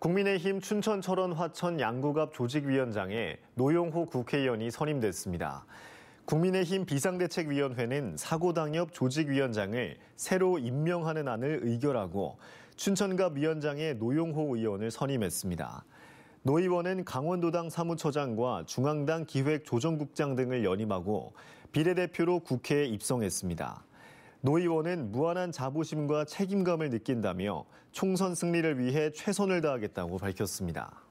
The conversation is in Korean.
국민의힘 춘천 철원 화천 양구갑 조직위원장에 노용호 국회의원이 선임됐습니다. 국민의힘 비상대책위원회는 사고 당협 조직위원장을 새로 임명하는 안을 의결하고 춘천갑 위원장에 노용호 의원을 선임했습니다. 노 의원은 강원도당 사무처장과 중앙당 기획조정국장 등을 연임하고 비례대표로 국회에 입성했습니다. 노 의원은 무한한 자부심과 책임감을 느낀다며 총선 승리를 위해 최선을 다하겠다고 밝혔습니다.